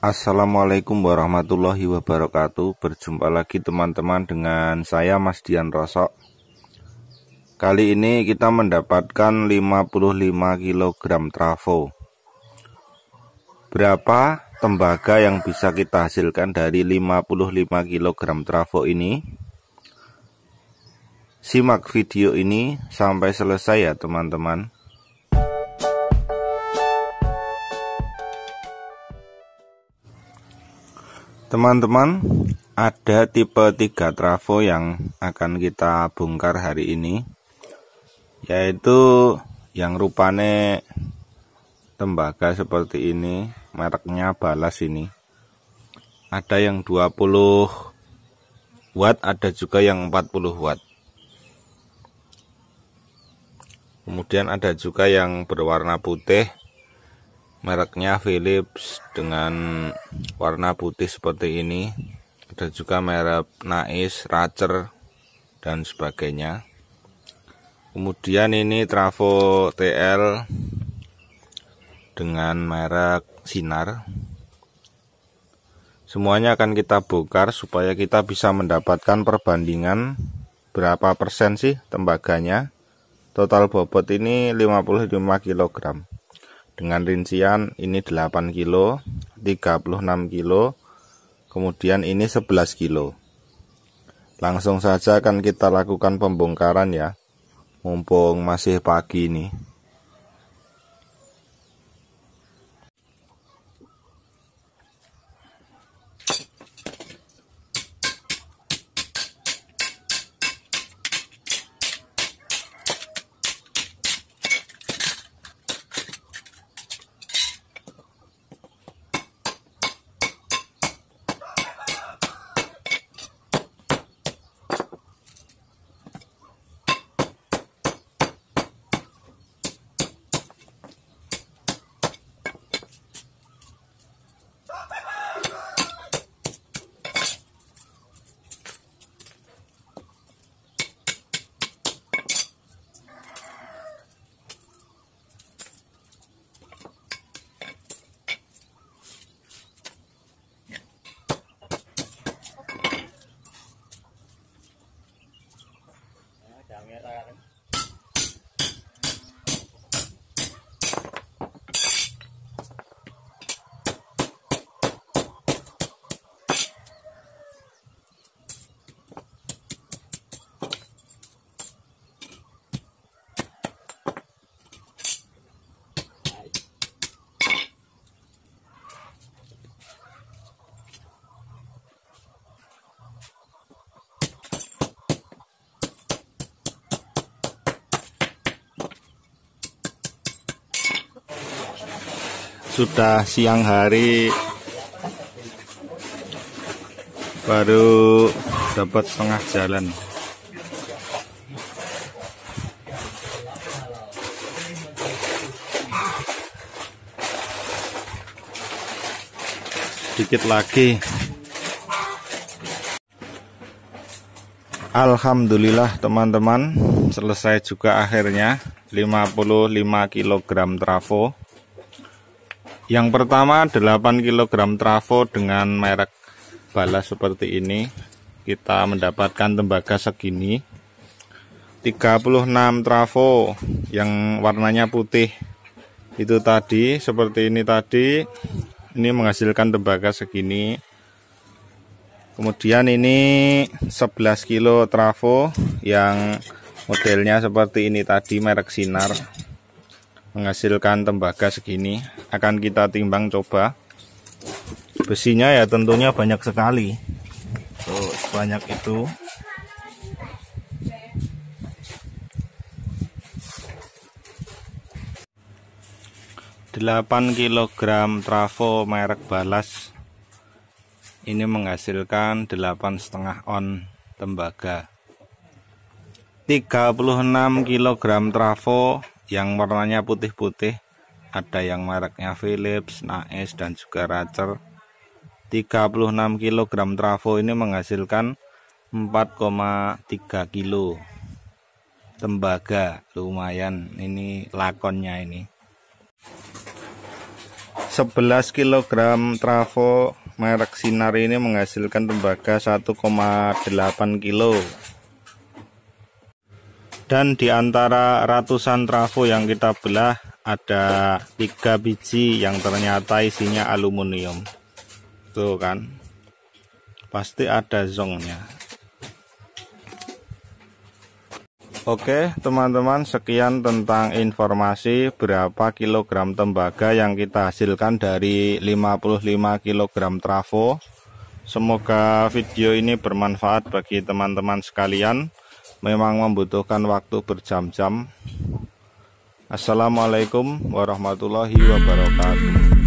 Assalamualaikum warahmatullahi wabarakatuh Berjumpa lagi teman-teman dengan saya Mas Dian Rosok Kali ini kita mendapatkan 55 kg trafo Berapa tembaga yang bisa kita hasilkan dari 55 kg trafo ini? Simak video ini sampai selesai ya teman-teman Teman-teman, ada tipe 3 trafo yang akan kita bongkar hari ini yaitu yang rupane tembaga seperti ini, mereknya balas ini. Ada yang 20 watt, ada juga yang 40 watt. Kemudian ada juga yang berwarna putih mereknya Philips dengan warna putih seperti ini ada juga merek Nais, Racer dan sebagainya kemudian ini Travo TL dengan merek Sinar semuanya akan kita bongkar supaya kita bisa mendapatkan perbandingan berapa persen sih tembaganya total bobot ini 55 kg dengan rincian ini 8 kilo 36 kilo kemudian ini 11 kilo langsung saja akan kita lakukan pembongkaran ya mumpung masih pagi ini. sudah siang hari baru dapat setengah jalan sedikit lagi Alhamdulillah teman-teman selesai juga akhirnya 55 kg trafo yang pertama 8 kg trafo dengan merek balas seperti ini. Kita mendapatkan tembaga segini. 36 trafo yang warnanya putih itu tadi seperti ini tadi ini menghasilkan tembaga segini kemudian ini 11 kg trafo yang modelnya seperti ini tadi merek sinar menghasilkan tembaga segini akan kita timbang coba besinya ya tentunya banyak sekali tuh sebanyak itu Delapan kilogram trafo merek balas ini menghasilkan delapan setengah on tembaga 36 kg trafo yang warnanya putih-putih ada yang mereknya Philips, Naes dan juga Racer 36 kg trafo ini menghasilkan 4,3 kilo tembaga lumayan ini lakonnya ini 11 kg trafo merek sinar ini menghasilkan tembaga 1,8 kilo dan di antara ratusan trafo yang kita belah ada tiga biji yang ternyata isinya aluminium tuh kan pasti ada zongnya Oke teman-teman sekian tentang informasi berapa kilogram tembaga yang kita hasilkan dari 55 kilogram trafo Semoga video ini bermanfaat bagi teman-teman sekalian memang membutuhkan waktu berjam-jam Assalamualaikum warahmatullahi wabarakatuh